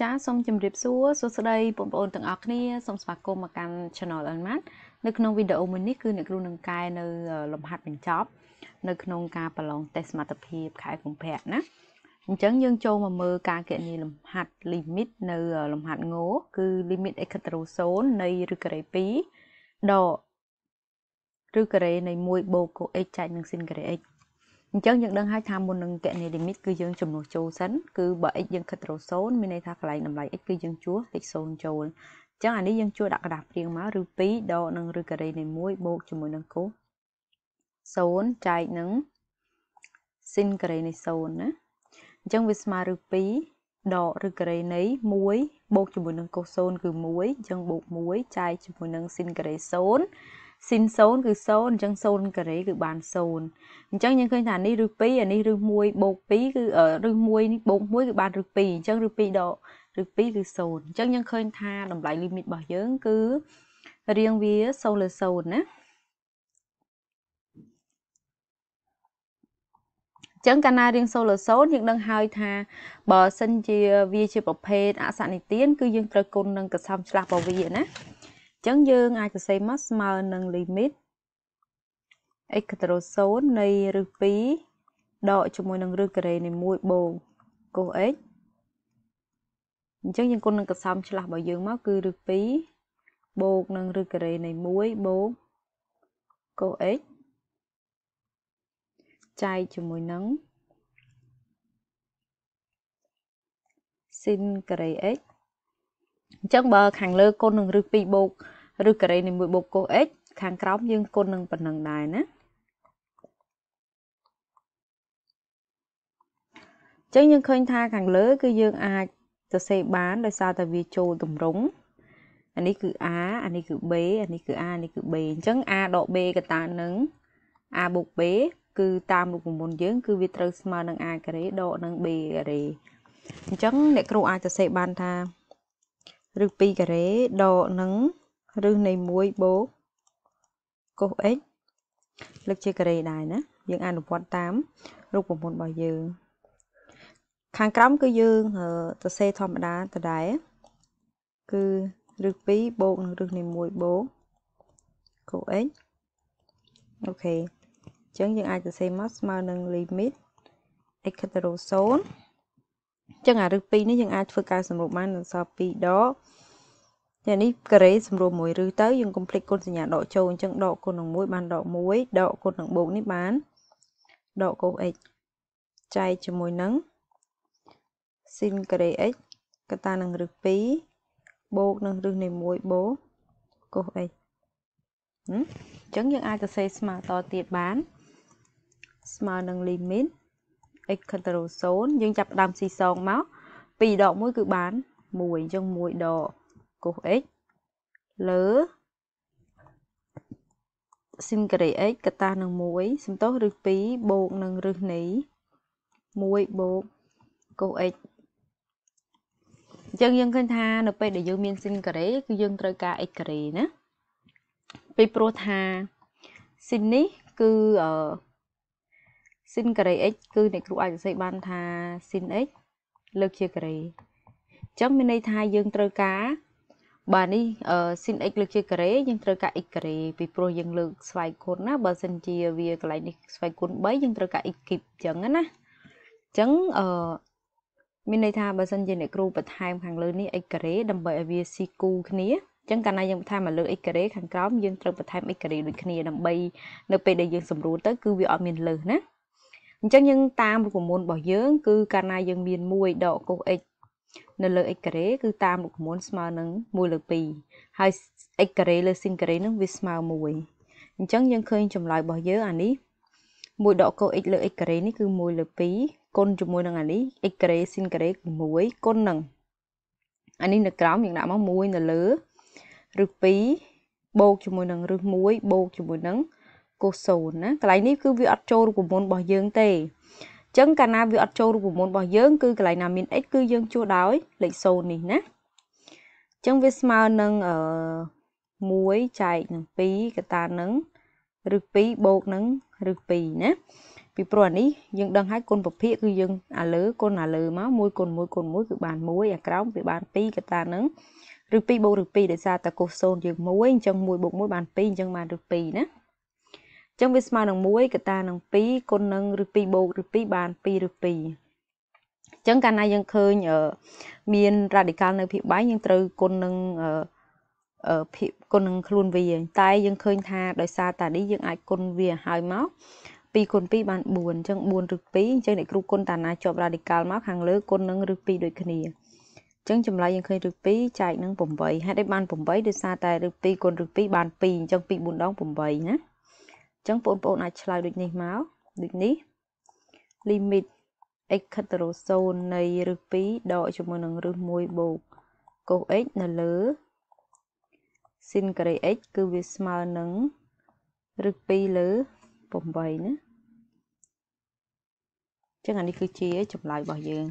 ចាសូមជម្រាបសួរសួស្តីបងប្អូនទាំងអស់គ្នាសូមស្វាគមន៍មកកាន់ Channel Unmat នៅក្នុងវីដេអូមួយនេះគឺអ្នកគ្រូនឹងកែនៅលំហាត់បញ្ចប់នៅក្នុងការប្រឡងតេស្តសមត្ថភាពខែកុម្ភៈណាអញ្ចឹងយើងចូលមកមើលការគណនាលំហាត់ limit នៅ លំហាត់ងគឺ limit ectroson នៃឬការ៉េ2ដកឬការ៉េនៃ1បូក x ចែកនឹង sin ការ៉េ x អញ្ចឹងយើងដឹងហើយថាមុននឹងកណេលីមីតគឺយើងចំនួនចូលសិនគឺបើ x យើងខិតរសូនមានន័យថាកន្លែងតម្លៃ x គឺយើងជួសលេខ0ចូលអញ្ចឹងអានេះយើងជួសដាក់กระดาษព្រៀងមកឬ2ដកនឹងឬការ៉េនៃ1បូកជាមួយនឹងកូស0ចែកនឹង sin ការ៉េនៃ0ណាអញ្ចឹងវាស្មើឬ2ដកឬការ៉េនៃ1បូកជាមួយនឹងកូស0គឺ1អញ្ចឹងបូក1ចែកជាមួយនឹង sin ការ៉េ0 sin 0គឺ0អញ្ចឹង0ការ៉េគឺបាន0អញ្ចឹងយើងឃើញ ថានេះឬ2អានេះឬ1បូក2គឺឬ1នេះបូក1គឺបានឬ2អញ្ចឹងឬ2ដកឬ2គឺ0អញ្ចឹងយើងឃើញថាតម្លៃ limit របស់យើង គឺរៀងវា0លើ0ណាចឹងកាលណារៀងសូលសូនយើងដឹងហើយថាបើសិនជា វាជាប្រភេទអសនិទានគឺយើងត្រូវគុណនឹងកសំឆ្លាស់របស់វាណាចឹងយើងអាចសរសេរមកស្មើនឹង limit x កន្ត្រោ0នៃឫស2ដកជាមួយនឹងឫសការ៉េនៃ1បូក cos x អញ្ចឹងយើងគុណនឹងកសំឆ្លាស់របស់យើងមកគឺឫស2បូកនឹងឫសការ៉េនៃ1បូក cos x ចែកជាមួយនឹង sin ការ៉េ x អញ្ចឹងបើខាងលើគុណនឹងរឹស2បូកឬការ៉េនៃ1បូក cos x ខាងក្រោមយើងគុណនឹងប៉ុណ្ណឹងដែរណាចឹងយើងឃើញថាខាងលើ គឺយើង អាចសរសេរបាន ដោយសារតែវាចូលតម្រង់អានេះគឺ a អានេះគឺ b អានេះគឺ a អានេះគឺ b អញ្ចឹង a ដក b កតានឹង a បូក b គឺតាមរូបមន្តយើង គឺវាត្រូវស្មើនឹង a ការ៉េដកនឹង b ការ៉េអញ្ចឹងអ្នកគ្រូ អាចសរសេរបានថាឬ2ការ៉េដកនឹងឬនៃ1បូកកុស x លើកជាការ៉េដែរណាយើងអនុវត្តតាមរូបមន្តរបស់យើង ខាងក្រោមគឺយើងសរសេរធម្មតាដដែលគឺឬ2បូកនឹងឬនៃ1បូកកុស x អូខេអញ្ចឹងយើងអាចសរសេរមកស្មើនឹង limit x ទៅ0អញ្ចឹងអារឹស2នេះយើងអាចធ្វើការសម្រួលបានអស2ដកយ៉ាងនេះការ៉េសម្រួលមួយរឹសទៅយើងកុំភ្លេចគុណសញ្ញាដកចូលអញ្ចឹងដកគុណនឹង1បានដក1ដកគុណនឹងបូកនេះបានដកកូន x ចែកជាមួយនឹង sin ការ៉េ x កតានឹងរឹស2បូកនឹងរឹសនៃ1បូកកូស x អញ្ចឹងយើងអាចសរសេរស្មើតទៀតបាន ស្មើនឹង limit x control 0យើងចាប់ផ្ដើមស៊ីសងមក2ដក1គឺបាន1អញ្ចឹង1ដក cos x លើ sin carré x កតានឹង1សំទោសឬ2បូកនឹងឬនេះ1បូក cos x អញ្ចឹងយើងឃើញថានៅពេលដែលយើងមាន sin ការ៉េគឺយើងត្រូវការ x ការ៉េណាពីព្រោះថា sin នេះគឺអឺ sin ការ៉េ x គឺអ្នកគ្រូអាចសរសេរបានថា sin x លើកជាការ៉េអញ្ចឹងមានន័យថាយើងត្រូវការបាទនេះ sin x លើកជាការ៉េយើងត្រូវការ x ការ៉េពីព្រោះយើងលើកស្វ័យគុណណា បើសិនជាវាកន្លែងនេះស្វ័យគុណ3យើងត្រូវការ x គីបអញ្ចឹងណាអញ្ចឹងអឺមានន័យថាបើសិនជាអ្នកគ្រូបន្ថែមខាងលើនេះ x ការ៉េដើម្បីឲ្យវាស៊ីគូគ្នាអញ្ចឹងកាលណាយើងបន្ថែមមកលើ x ការ៉េខាងក្រោមយើងត្រូវបន្ថែម x ការ៉េដូចគ្នាដើម្បីនៅ ពេលដែលយើងសម្រួលទៅគឺវាអត់មានលើសណាអញ្ចឹងយើងតាមរូបមន្តរបស់យើងគឺកាលណាយើងមាន1ដកកុស x នៅលើ x ការ៉េគឺតាមរូបមន្តស្មើនឹង1លើ2ហើយ x ការ៉េលើ sin ការ៉េនឹងវាស្មើ1អញ្ចឹងយើងឃើញចម្លើយរបស់យើងអានេះ1ដកកុស x លើ x ការ៉េនេះគឺ1លើ2គុណជាមួយនឹងអានេះ x ការ៉េ sin ការ៉េគឺ1គុណនឹងអានេះនៅក្រោមយើងដាក់មក1នៅលើឬ2បូកជាមួយនឹងឬ1បូកជាមួយនឹង1កុស0ណាកន្លែងនេះគឺវាអត់ចូលរូបមន្តរបស់យើងទេអញ្ចឹងកាលណាវាអត់ចូលរូបមន្តរបស់យើងគឺកន្លែងណាមាន x គឺយើងជួសដោយលេខ0នេះណាអញ្ចឹងវាស្មើនឹងអឺ1ចែកនឹង2កតានឹងឬ2បូកនឹងឬ2ណាពីព្រោះអានេះយើងដឹងហើយគុណពភាគគឺយើងអាលើគុណអាលើមក1គុណ1គុណ1គឺបាន1អាក្រោមវាបាន2កតានឹងឬ2បូកឬ2ដោយសារតែកុស0យើង1អញ្ចឹង1បូក1បាន2អញ្ចឹងបានឬ2ណាអញ្ចឹងវាស្មើនឹង1កតានឹង2គុណនឹងឬ2បូកឬ2បាន2ឬ2អញ្ចឹងកាលណាយើងឃើញមានរ៉ាឌីកាល់នៅភាគបែងយើងត្រូវគុណនឹងភាគគុណនឹងខ្លួនវាតែយើងឃើញ ថាដោយសារតានេះយើងអាចគុណវាឲ្យមក2គុណ2បាន4អញ្ចឹង4ឬ2អញ្ចឹងអ្នកគ្រូគុណតាណាជាប់រ៉ាឌីកាល់មកខាងលើគុណនឹងឬ2ដូចគ្នាចឹងចម្លើយយើងឃើញឬ2ចែកនឹង8ហេតុអីបាន8ដោយសារតែឬ2គុណឬ2បាន2អញ្ចឹង2 4ដង8ណាចឹងបងប្អូនអាចឆ្លើយដូចនេះមកដូចនេះ limit x ខិតទៅរក0នៃរឹស2ដកជាមួយនឹងរឹស1បូកកូស x នៅលើ sin ការ៉េ x គឺវាស្មើនឹងរឹស2លើ8ណាចឹងអានេះគឺជាចម្លើយរបស់យើង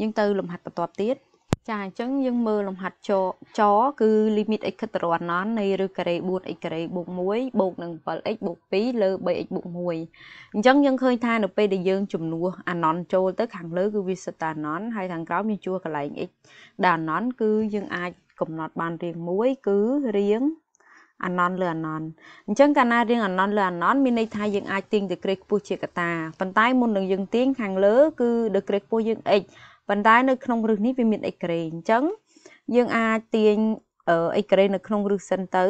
យើងទៅលំហាត់បន្ទាប់ទៀតចាអញ្ចឹងយើងមើលលំហាត់ចចគឺ limit x តរណននៃឬការ៉េ 4x ការ៉េបូក1បូកនឹង 7x បូក2លើ 3x បូក1អញ្ចឹងយើងឃើញថានៅពេលដែលយើងជំនួសអាណនចូលទៅខាងលើគឺវាសិតតាណនហើយខាងក្រោមយើងជួសកន្លែង x ដែលអាណនគឺយើងអាចកំណត់បានរៀងមួយគឺរៀងអាណនលើអាណនអញ្ចឹងកាលណារៀងអាណនលើអាណនមានន័យថាយើងអាចទាញដឺក្រេខ្ពស់ជាកតាប៉ុន្តែមុននឹងយើងទាញខាងលើ គឺដឺក្រេខ្ពស់យើង x ប៉ុន្តែនៅក្នុងឫសនេះវាមានអេក្រេអញ្ចឹងយើងអាចទាញអេក្រេនៅក្នុងឫសសិនទៅ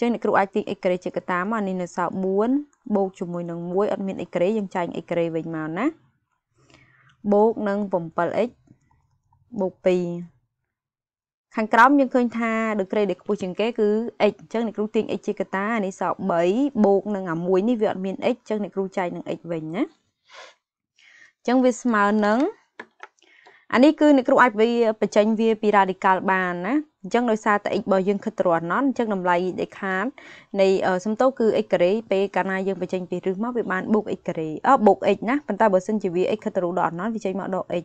ចឹងអ្នកគ្រូអាចទាញអេក្រេជាកតាមកអានេះនៅសល់4បូកជាមួយនឹង1អត់មានអេក្រេយើងចែកអេក្រេវិញមកណាបូកនឹង 7x បូក2ខាងក្រោមយើងឃើញថាដឺក្រេដែលខ្ពស់ជាងគេគឺ x អញ្ចឹងអ្នកគ្រូទាញ x ជាកតាអានេះសល់3បូកនឹងអា1នេះវាអត់មាន x អញ្ចឹងអ្នកគ្រូចែកនឹង x វិញណាអញ្ចឹងវាស្មើនឹង1អានេះគឺអ្នកគ្រូអាចវាបញ្ចេញវាពី radical បានណាអញ្ចឹងដោយសារតែ x របស់យើងគិតត្រង់ណន់អញ្ចឹងតម្លៃ x ខាតនៃសំទោគឺ x ការ៉េពេលកាលណាយើងបញ្ចេញពីរឹសមកវាបានបូក x ការ៉េអបូក x ណាប៉ុន្តែបើសិនជាវា x គិតត្រង់ដល់អណន់វាចេញមកដល់ x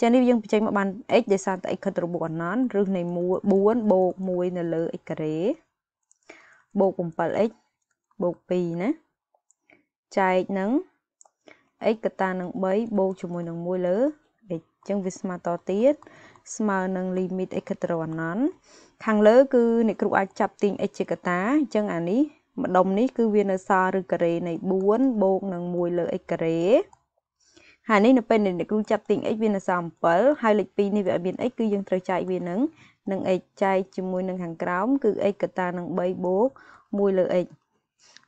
ចានេះយើងបញ្ចេញមកបាន x ដោយសារតែ x ខិតរបូកអណន្តឬនៃ4បូក1នៅលើ x ការ៉េបូក 7x បូក2ណាចែកនឹង x កតានឹង3បូកជាមួយនឹង1លើចឹងវាស្មើតទៀតស្មើនឹង limit x ទៅ anon ខាងលើគឺអ្នកគ្រូអាចចាប់ទាញ x ជាកតាអញ្ចឹងអានេះម្ដុំនេះគឺវានៅសល់ឬការ៉េនៃ4បូកនឹង1លើ x ការ៉េហើយនេះនៅពេលដែលអ្នកគ្រូចាប់ទាញ x វានៅសល់7ហើយលេខ2នេះវាអត់មាន x គឺយើងត្រូវចែកវានឹងនឹង x ចែកជាមួយនឹងខាងក្រោម គឺ x កតានឹង3បូក1លើ x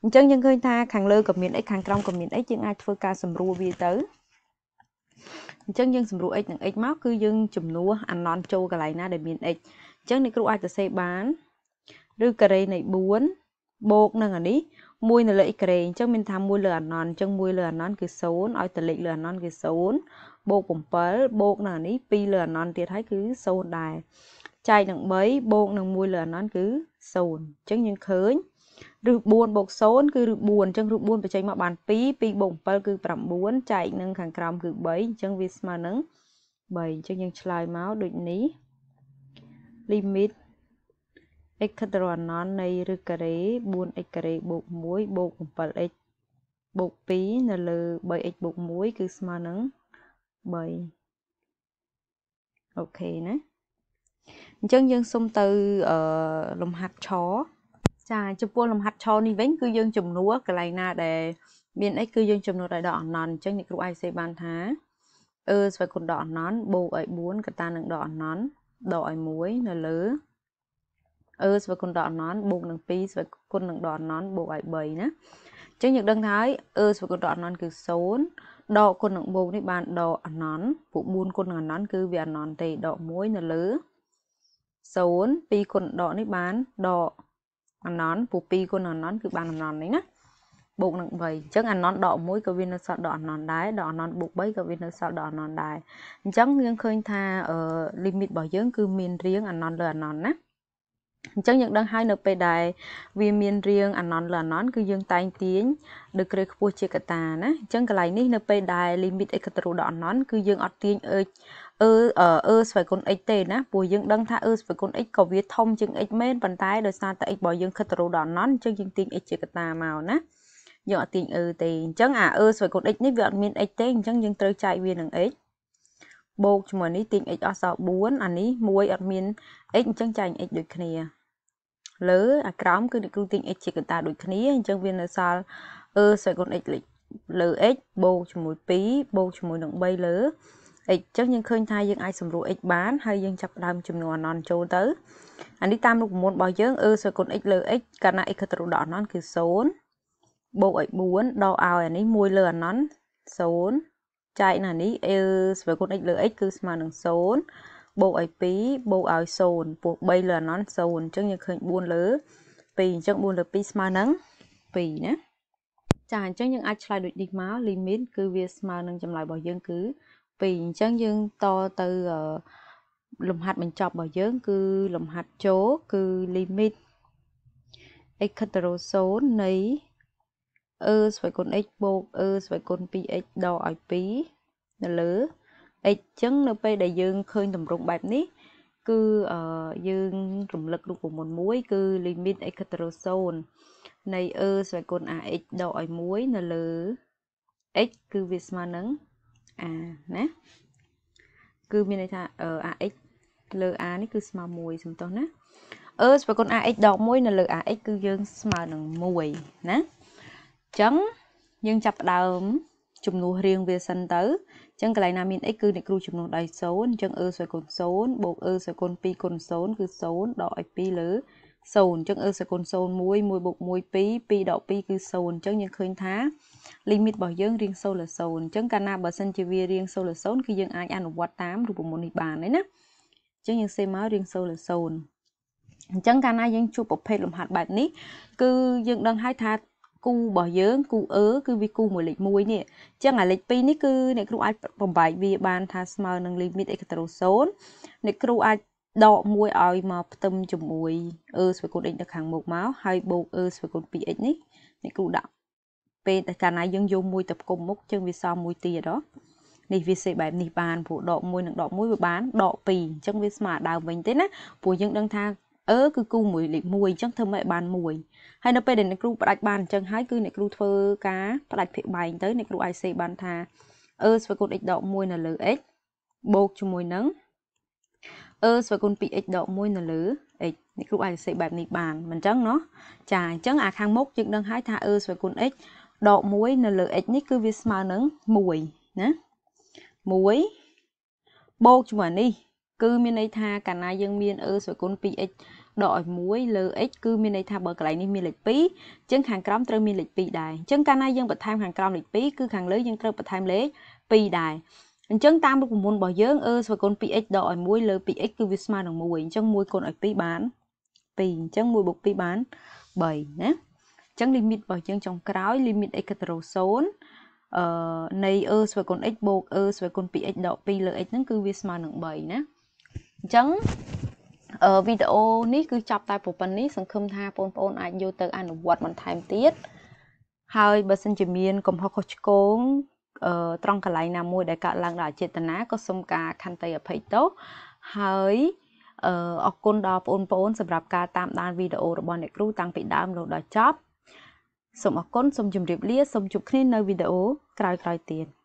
អញ្ចឹងយើងឃើញថាខាងលើក៏មាន x ខាងក្រោមក៏មាន x យើងអាចធ្វើការសម្រួលវាទៅអញ្ចឹងយើងសម្រួល x និង x មកគឺយើងជំនួសអាណន់ចូលកន្លែងណាដែលមាន x អញ្ចឹងអ្នកគ្រូអាចសរសេរបានឬការ៉េនៃ4បូក នឹងអានេះ1នៅលើ x ការ៉េអញ្ចឹងមានថា1លើអាណន់អញ្ចឹង1លើអាណន់គឺ0ឲ្យតលេខលើអាណន់គឺ0បូក7បូកនឹងអានេះ2លើអាណន់ទៀតហើយគឺ0ដែរចែកនឹង3បូកនឹង1លើអាណន់គឺ0អញ្ចឹងយើងឃើញ0ឬ4បូក0គឺឬ4អញ្ចឹងឬ4បញ្ចេញមកបាន2 2បូក7គឺ9ចែកនឹងខាងក្រោមគឺ3អញ្ចឹងវាស្មើនឹង3អញ្ចឹងយើងឆ្លើយមកដូចនេះ limit x ក្រានណនៃឬការ៉េ 4x ការ៉េបូក1បូក 7x បូក2នៅលើ 3x បូក1គឺស្មើនឹង3អូខេណាអញ្ចឹងយើងសុំទៅលំហាត់ឆចាចំពោះលំហាត់ឆោនេះវិញគឺយើងចំនួនកន្លែងណាដែលមានអីគឺយើងចំនួនឲ្យដកអណ្ណនអញ្ចឹងអ្នកគ្រូអាយសេបានថាអឺស្វ័យគុណដកអណ្ណនបូកឲ្យ4កតានឹងដកអណ្ណនដកឲ្យ1នៅលើអឺស្វ័យគុណដកអណ្ណនបូកនឹង2ស្វ័យគុណនឹងដកអណ្ណនបូកឲ្យ3ណាអញ្ចឹងយើងដឹងថាអឺស្វ័យគុណដកអណ្ណនគឺ0ដកគុណនឹងបូកនេះបានដកអណ្ណនពួក4គុណនឹងអណ្ណនគឺវាអណ្ណនទេដក1នៅលើ0 2គុណដកនេះបានដកអំណនពូ2គុណអំណនគឺបានអំណននេះណាបូកនឹង3អញ្ចឹងអំណនដក1ក៏វានៅសល់ដកអំណនដែរដកអំណនបូក3ក៏វានៅសល់ដកអំណនដែរអញ្ចឹងយើងឃើញថាអឺ limit របស់យើង គឺមានរាងអំណនលើអំណនណាអញ្ចឹងយើងដឹងហើយនៅពេលដែលវាមានរាងអាណនលើអាណនគឺយើងតែងទាញដូចគ្រឹះខ្ពស់ជាកតាណាអញ្ចឹងកន្លែងនេះនៅពេលដែល limit x ទៅដល់អាណនគឺយើងអត់ទាញ h អឺអឺស្វ័យគុណ x ទេណាព្រោះយើងដឹងថាអឺស្វ័យគុណ x ក៏វាធំជាង x មែនប៉ុន្តែដោយសារតែ x របស់យើងគិតទៅរកដល់ none អញ្ចឹងយើងទាញ x ជាកត្តាមកណាយើងអត់ទាញអឺទេអញ្ចឹងអាអឺស្វ័យគុណ x នេះវាអត់មាន x ទេអញ្ចឹងយើងត្រូវចែកវានឹង x បូកជាមួយនេះទាញ x អស់សល់4អានេះ1អត់មាន x អញ្ចឹងចែក x ដូចគ្នាលើអាក្រោមគឺអ្នកគ្រូទាញ x ជាកត្តាដូចគ្នាអញ្ចឹងវានៅសល់អឺស្វ័យគុណ x លើ x បូកជាមួយ2បូកជាមួយនឹង3លើ x អញ្ចឹងយើងឃើញថាយើងអាចសម្រួល x បានហើយយើងចាប់ផ្ដើមចំនួនអណន្តចូលទៅអានេះតាមរូបមន្តរបស់យើងអឺសគុណ x លើ x កាលណា x ទៅដល់អណន្តគឺ0បូកឲ្យ4ដកឲ្យអានេះ1លើអណន្ត0ចែកណានេះអឺសគុណ x លើ x គឺស្មើនឹង0បូកឲ្យ2បូកឲ្យ0ពោះ3លើអណន្ត0អញ្ចឹងយើងឃើញ4លើ2អញ្ចឹង4លើ2ស្មើនឹង2ណាចាអញ្ចឹងយើងអាចឆ្លើយដូចនេះមក limit គឺវាស្មើនឹងចម្លើយរបស់យើងគឺ2អញ្ចឹងយើងតទៅលំហាត់បញ្ចប់របស់យើង គឺលំហាត់ចូលគឺ limit x ខិតទៅរក0នៃ e ស្វ័យគុណ x បូក e ស្វ័យគុណ 2x ដកឲ្យ2នៅលើ x អញ្ចឹងនៅពេលដែលយើងឃើញទម្រង់បែបនេះ គឺយើងរំលឹករូបមន្តមួយ គឺ limit x ខិតទៅរក0នៃ e ស្វ័យគុណ ax ដកឲ្យ1នៅលើ x គឺវាស្មើនឹង2 a ណាគឺមានន័យថា ax លើ a នេះគឺស្មើ1សំទោសណាអឺសប្រគុណ ax ដក1នៅលើ ax គឺយើងស្មើនឹង1ណាអញ្ចឹងយើងចាប់ផ្ដើមចំនួនរៀងវាសិនទៅអញ្ចឹងកន្លែងណាមាន x គឺអ្នកគ្រូចំនួនដោយ0អញ្ចឹង e ស្មើគុណ0បូក e ស្មើគុណ2គុណ0គឺ0ដកឲ្យ2លើ2 0អញ្ចឹងអឺសកុល0 1 1បូក1 2 2ដក2គឺ0អញ្ចឹងយើងឃើញថា limit របស់យើងរៀង0លើ0អញ្ចឹងកាលណាបើសិនជាវារៀង0លើ0គឺយើងអាចអនុវត្តតាមរូបមន្តនេះបានហើយណាអញ្ចឹងយើងសេមករៀង0លើ0អញ្ចឹងកាលណាយើងជួបប្រភេទលំហាត់បែបនេះ គឺយើងដឹងហើយថាគូរបស់យើងគូអឺគឺវាគូមួយលេខ1នេះអញ្ចឹងអាលេខ2នេះគឺអ្នកគ្រូអាចបំបែកវាបាន ថាស្មើនឹង limit x 0អ្នកគ្រូអាចដកមួយឲ្យមកផ្ទឹមជាមួយអឺស្វេកូន x ទៅខាងមុខមកហើយបូកអឺស្វេកូន 2x នេះនេះគ្រូដាក់ពេលតែកាលណាយើងយកមួយទៅផ្គុំមុខជើងវាសមមួយទៀតហ៎នេះវាសេបែបនេះបានព្រោះដក1និងដក1វាបានដក2អញ្ចឹងវាស្មើដើមវិញទេណាព្រោះយើងដឹងថាអឺគឺគូមួយលេខ1អញ្ចឹងធ្វើម៉េចបាន1ហើយនៅពេលដែលអ្នកគ្រូផ្ដាច់បានអញ្ចឹងហើយគឺអ្នកគ្រូធ្វើការផ្ដាច់ភាគបែងទៅអ្នកគ្រូអាចសេបានថាអឺស្វេកូន x ដក1នៅលើ x បូកជាមួយនឹងអឺស្មើគុណ 2x ដក1នៅលើ x អ្នកគ្រូអាចសរសេរបែបនេះបានមិនអញ្ចឹងណោះចាអញ្ចឹងអាខាងមុខយើងដឹងហើយថាអឺស្មើគុណ x ដក1នៅលើ x នេះគឺវាស្មើនឹង1ណា1បូកជាមួយនេះគឺមានន័យថាកាលណាយើងមានអឺស្មើគុណ 2x ដកឲ្យ1លើ x គឺមានន័យថាបើកន្លែងនេះមានលេខ2អញ្ចឹងខាងក្រោមត្រូវមានលេខ2ដែរអញ្ចឹងកាលណាយើងបន្ថែមខាងក្រោមលេខ2គឺខាងលើយើងត្រូវបន្ថែមលេខ2ដែរអញ្ចឹងតាមរូបមន្តរបស់យើងអឺស្វគុណ 2x ដកឲ្យ1លើ 2x គឺវាស្មើនឹង1អញ្ចឹង1គុណឲ្យ2បាន2អញ្ចឹង1បូក2បាន3ណាអញ្ចឹង limit របស់យើងចុងក្រោយ limit x ទៅ0អឺនៃអឺស្វគុណ x បូកអឺស្វគុណ 2x ដក2លើ x ហ្នឹងគឺវាស្មើនឹង3ណាអញ្ចឹងវីដេអូនេះគឺចប់តែប៉ុណ្្នេះសង្ឃឹមថាបងប្អូនអាចយកទៅអនុវត្តបន្ថែមទៀតហើយបើសិនជាមានកំហុសខុសឆ្គងត្រង់កន្លែងណាមួយដែលកើតឡើងដោយចេតនាក៏សូមការខន្តីអភ័យទោសហើយអរគុណដល់បងប្អូនសម្រាប់ការតាមដានវីដេអូរបស់អ្នកគ្រូតាំងពីដើមរហូតដល់ចប់សូមអរគុណសូមជម្រាបលាសូមជួបគ្នានៅវីដេអូក្រោយៗទៀត